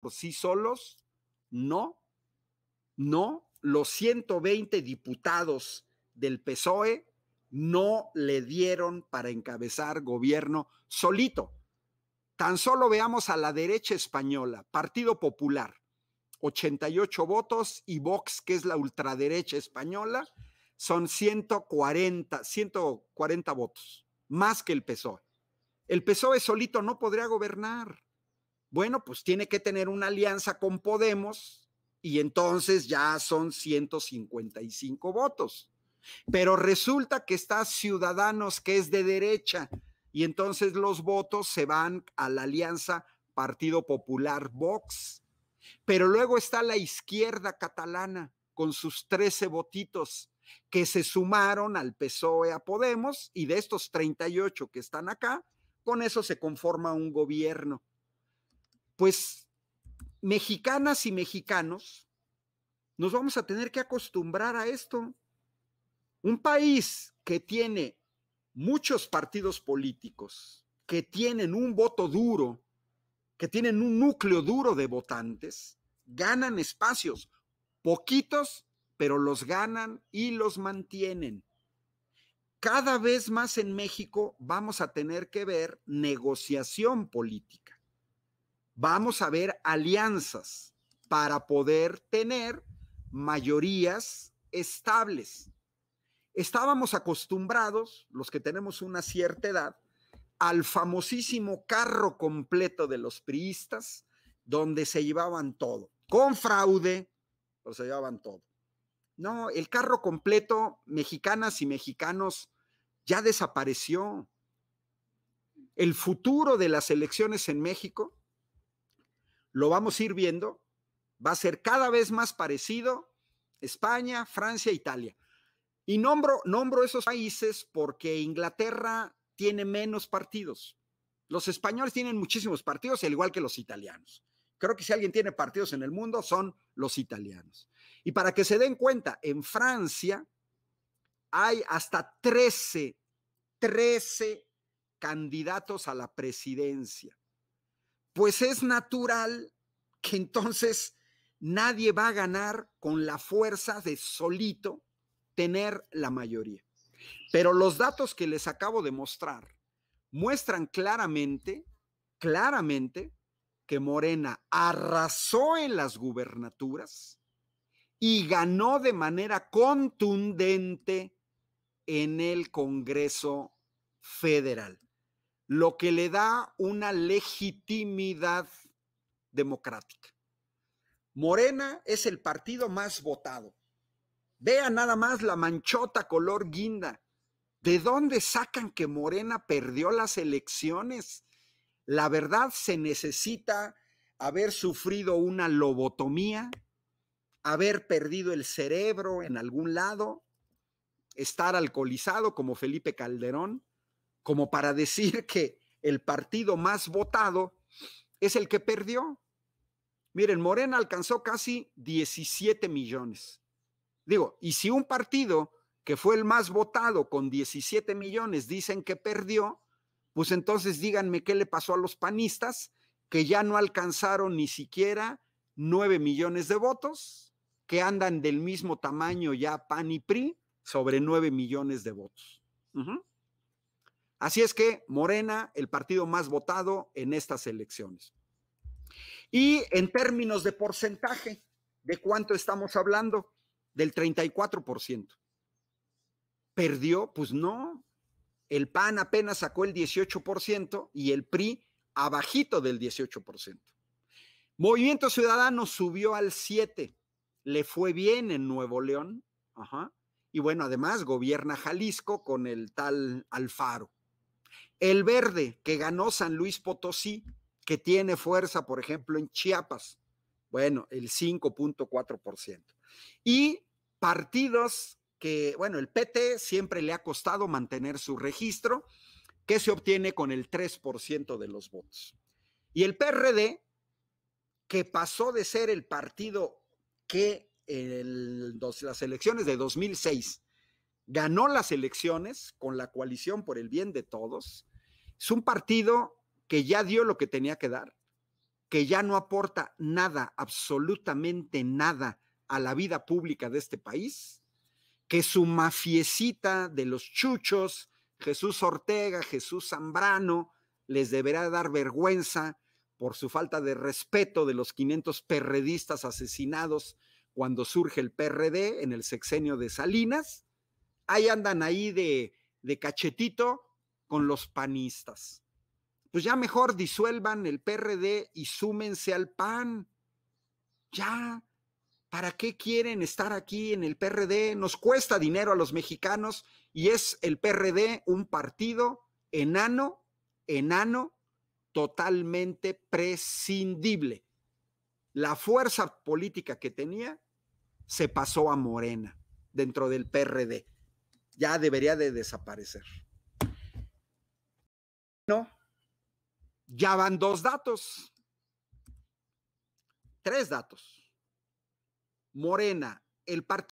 por sí solos? No, no. Los 120 diputados del PSOE no le dieron para encabezar gobierno solito. Tan solo veamos a la derecha española, Partido Popular, 88 votos y Vox, que es la ultraderecha española, son 140, 140 votos, más que el PSOE. El PSOE solito no podría gobernar. Bueno, pues tiene que tener una alianza con Podemos y entonces ya son 155 votos. Pero resulta que está Ciudadanos, que es de derecha, y entonces los votos se van a la alianza Partido Popular Vox. Pero luego está la izquierda catalana con sus 13 votitos que se sumaron al PSOE a Podemos y de estos 38 que están acá, con eso se conforma un gobierno pues mexicanas y mexicanos nos vamos a tener que acostumbrar a esto. Un país que tiene muchos partidos políticos, que tienen un voto duro, que tienen un núcleo duro de votantes, ganan espacios, poquitos, pero los ganan y los mantienen. Cada vez más en México vamos a tener que ver negociación política vamos a ver alianzas para poder tener mayorías estables. Estábamos acostumbrados, los que tenemos una cierta edad, al famosísimo carro completo de los priistas, donde se llevaban todo, con fraude, pero se llevaban todo. No, el carro completo, mexicanas y mexicanos, ya desapareció. El futuro de las elecciones en México lo vamos a ir viendo, va a ser cada vez más parecido España, Francia, Italia. Y nombro, nombro esos países porque Inglaterra tiene menos partidos. Los españoles tienen muchísimos partidos, al igual que los italianos. Creo que si alguien tiene partidos en el mundo son los italianos. Y para que se den cuenta, en Francia hay hasta 13, 13 candidatos a la presidencia pues es natural que entonces nadie va a ganar con la fuerza de solito tener la mayoría. Pero los datos que les acabo de mostrar muestran claramente, claramente, que Morena arrasó en las gubernaturas y ganó de manera contundente en el Congreso Federal lo que le da una legitimidad democrática. Morena es el partido más votado. Vean nada más la manchota color guinda. ¿De dónde sacan que Morena perdió las elecciones? La verdad se necesita haber sufrido una lobotomía, haber perdido el cerebro en algún lado, estar alcoholizado como Felipe Calderón como para decir que el partido más votado es el que perdió. Miren, Morena alcanzó casi 17 millones. Digo, y si un partido que fue el más votado con 17 millones dicen que perdió, pues entonces díganme qué le pasó a los panistas que ya no alcanzaron ni siquiera 9 millones de votos, que andan del mismo tamaño ya PAN y PRI sobre 9 millones de votos. Así es que Morena, el partido más votado en estas elecciones. Y en términos de porcentaje, ¿de cuánto estamos hablando? Del 34%. ¿Perdió? Pues no. El PAN apenas sacó el 18% y el PRI abajito del 18%. Movimiento Ciudadano subió al 7%. Le fue bien en Nuevo León. Ajá. Y bueno, además gobierna Jalisco con el tal Alfaro. El verde que ganó San Luis Potosí, que tiene fuerza, por ejemplo, en Chiapas, bueno, el 5.4%. Y partidos que, bueno, el PT siempre le ha costado mantener su registro, que se obtiene con el 3% de los votos. Y el PRD, que pasó de ser el partido que en las elecciones de 2006 ganó las elecciones con la coalición por el bien de todos, es un partido que ya dio lo que tenía que dar, que ya no aporta nada, absolutamente nada a la vida pública de este país, que su mafiecita de los chuchos, Jesús Ortega, Jesús Zambrano, les deberá dar vergüenza por su falta de respeto de los 500 perredistas asesinados cuando surge el PRD en el sexenio de Salinas. Ahí andan ahí de, de cachetito con los panistas. Pues ya mejor disuelvan el PRD y súmense al PAN. Ya, ¿para qué quieren estar aquí en el PRD? Nos cuesta dinero a los mexicanos y es el PRD un partido enano, enano, totalmente prescindible. La fuerza política que tenía se pasó a Morena dentro del PRD. Ya debería de desaparecer ya van dos datos, tres datos. Morena, el partido